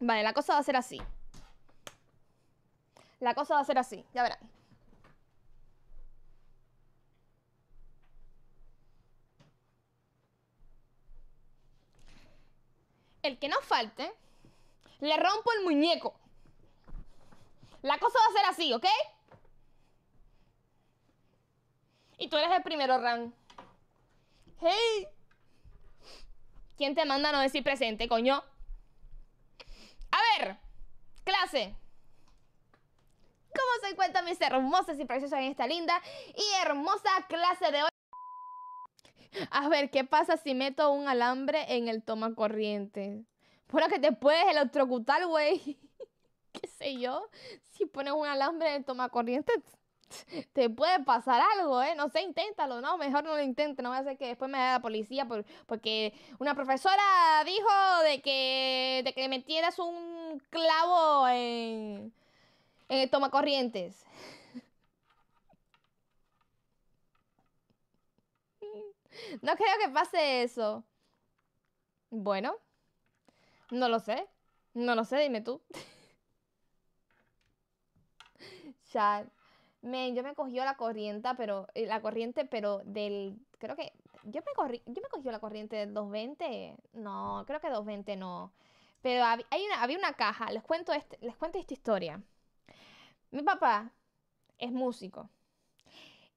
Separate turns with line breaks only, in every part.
Vale, la cosa va a ser así. La cosa va a ser así, ya verán. El que no falte, le rompo el muñeco. La cosa va a ser así, ¿ok? Y tú eres el primero, Ran. ¡Hey! ¿Quién te manda a no decir presente, coño? clase. ¿Cómo se encuentran mis hermosas y preciosas en esta linda y hermosa clase de hoy? A ver, ¿qué pasa si meto un alambre en el toma corriente? Bueno, que te puedes electrocutar, güey. ¿Qué sé yo? Si pones un alambre en el toma corriente, te puede pasar algo, ¿eh? No sé, inténtalo, ¿no? Mejor no lo intentes, no voy a hacer que después me vaya la policía porque una profesora dijo de que, que metieras un clavo en, en el tomacorrientes. No creo que pase eso. Bueno, no lo sé. No lo sé, dime tú. Chat. yo me cogió la corriente, pero eh, la corriente, pero del creo que yo me yo me cogió la corriente del 220, no, creo que 220 no. Pero había una caja, les cuento este, les cuento esta historia. Mi papá es músico.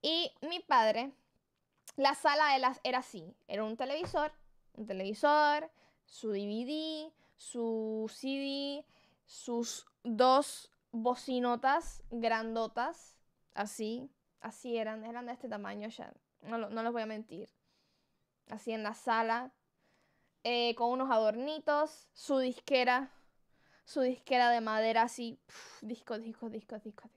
Y mi padre la sala de las era así, era un televisor, un televisor, su DVD, su CD, sus dos bocinotas grandotas Así, así eran, eran de este tamaño ya, no, no les voy a mentir. Así en la sala, eh, con unos adornitos, su disquera, su disquera de madera así, disco, disco, disco, disco,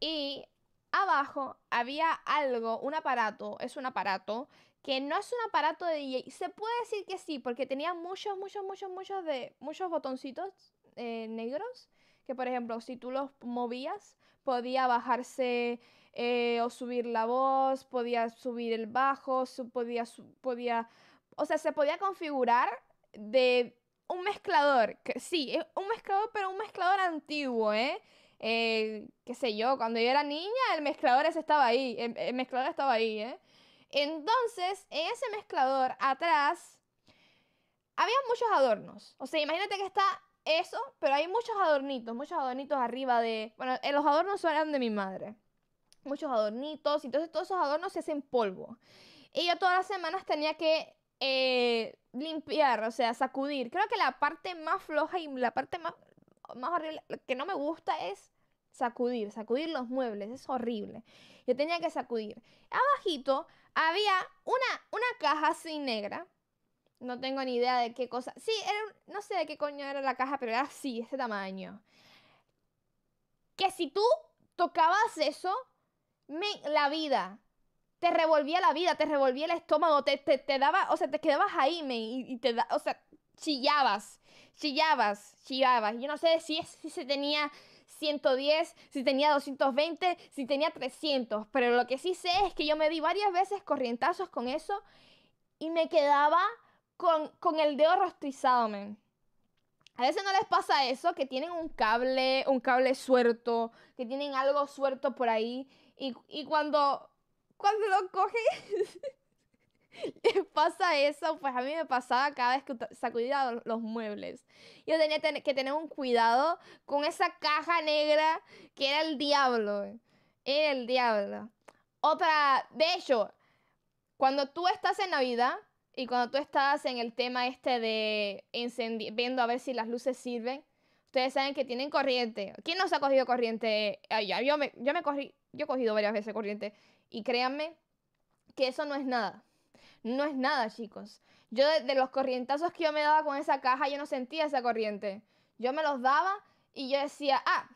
Y abajo había algo, un aparato, es un aparato, que no es un aparato de DJ. Se puede decir que sí, porque tenía muchos, muchos, muchos, muchos de. muchos botoncitos eh, negros que por ejemplo, si tú los movías, podía bajarse eh, o subir la voz, podía subir el bajo, podía, podía, o sea, se podía configurar de un mezclador, que, sí, un mezclador, pero un mezclador antiguo, ¿eh? ¿eh? qué sé yo, cuando yo era niña, el mezclador estaba ahí, el, mezclador estaba ahí, ¿eh? Entonces, en ese mezclador atrás había muchos adornos. O sea, imagínate que está eso, pero hay muchos adornitos, muchos adornitos arriba de... Bueno, eh, los adornos eran de mi madre. Muchos adornitos, y entonces todos esos adornos se hacen polvo. Y yo todas las semanas tenía que eh, limpiar, o sea, sacudir. Creo que la parte más floja y la parte más, más horrible que no me gusta es sacudir, sacudir los muebles, es horrible. Yo tenía que sacudir. Abajito había una, una caja así negra no tengo ni idea de qué cosa. Sí, no sé de qué coño era la caja, pero era así, ese tamaño. Que si tú tocabas eso, me, la vida. Te revolvía la vida, te revolvía el estómago, te, te, te daba, o sea, te quedabas ahí, y, te o sea, chillabas, chillabas, chillabas. Yo no sé si, es, si se tenía 110, si tenía 220, si tenía 300, pero lo que sí sé es que yo me di varias veces corrientazos con eso y me quedaba con, el dedo rostizado, men. A veces no les pasa eso, que tienen un cable, un cable suelto, que tienen algo suelto por ahí. Y, cuando, cuando lo cogen, les pasa eso. Pues a mí me pasaba cada vez que sacudía los muebles. Yo tenía que tener un cuidado con esa caja negra que era el diablo. Era el diablo. Otra, de hecho, cuando tú estás en Navidad, y cuando tú estás en el tema este de viendo a ver si las luces sirven, ustedes saben que tienen corriente. ¿Quién nos ha cogido corriente? yo me, yo me he cogido varias veces corriente. Y créanme que eso no es nada. No es nada, chicos. Yo de, los corrientazos que yo me daba con esa caja, yo no sentía esa corriente. Yo me los daba y yo decía, ah.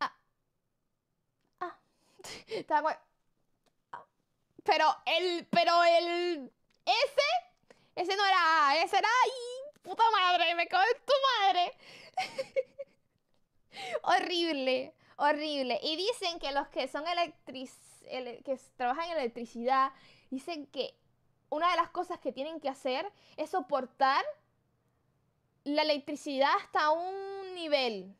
Ah. Ah. Estaba pero el. Pero el. Ese. Ese no era A. Ese era. ¡Ay! ¡Puta madre! ¡Me cago tu madre! horrible. Horrible. Y dicen que los que son electric. que trabajan en electricidad. Dicen que una de las cosas que tienen que hacer es soportar la electricidad hasta un nivel.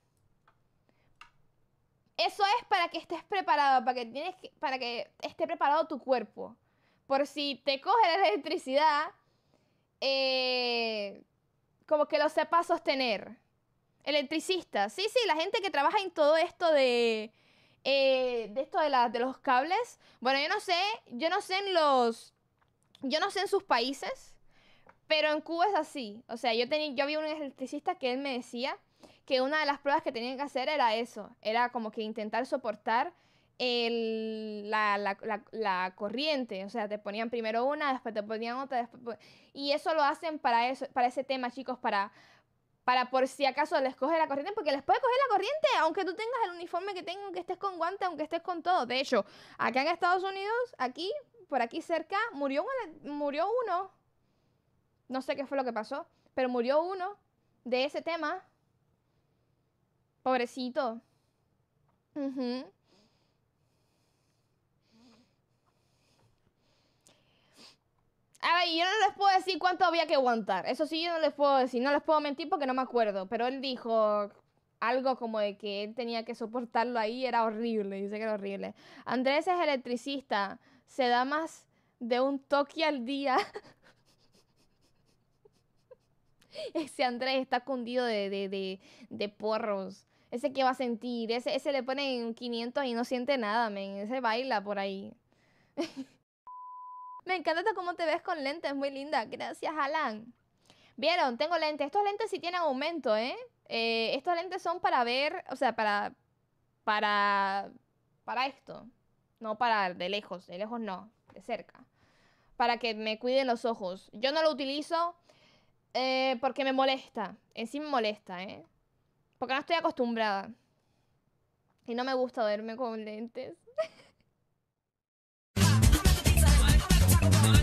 Eso es para que estés preparado, para que, tienes para que esté preparado tu cuerpo. Por si te coge la electricidad, eh, como que lo sepas sostener. Electricista. sí, sí, la gente que trabaja en todo esto de, eh, de esto de, de los cables. Bueno, yo no sé, yo no sé en los, yo no sé en sus países, pero en Cuba es así. O sea, yo, tenía yo vi un electricista que él me decía que una de las pruebas que tenían que hacer era eso, era como que intentar soportar el, la, corriente, o sea, te ponían primero una, después te ponían otra, después, y eso lo hacen para, eso, para ese tema, chicos, para, para por si acaso les coge la corriente, porque les puede coger la corriente, aunque tú tengas el uniforme que tengas, aunque estés con guantes, aunque estés con todo. De hecho, acá en Estados Unidos, aquí, por aquí cerca, murió, murió uno, no sé qué fue lo que pasó, pero murió uno de ese tema Pobrecito. Ay, A ver, yo no les puedo decir cuánto había que aguantar. Eso sí, yo no les puedo decir. No les puedo mentir porque no me acuerdo. Pero él dijo algo como de que él tenía que soportarlo ahí. Era horrible. Dice que era horrible. Andrés es electricista. Se da más de un toque al día. Ese Andrés está cundido de, de, de porros ese que va a sentir, ese, ese le ponen 500 y no siente nada, men, ese baila por ahí. Me encanta cómo te ves con lentes, muy linda. Gracias, Alan. Vieron, tengo lentes. Estos lentes sí tienen aumento, ¿eh? ¿eh? estos lentes son para ver, o sea, para... Para... Para esto. No para de lejos, de lejos no, de cerca. Para que me cuiden los ojos. Yo no lo utilizo eh, porque me molesta. En sí me molesta, ¿eh? Porque no estoy acostumbrada. Y no me gusta verme con lentes.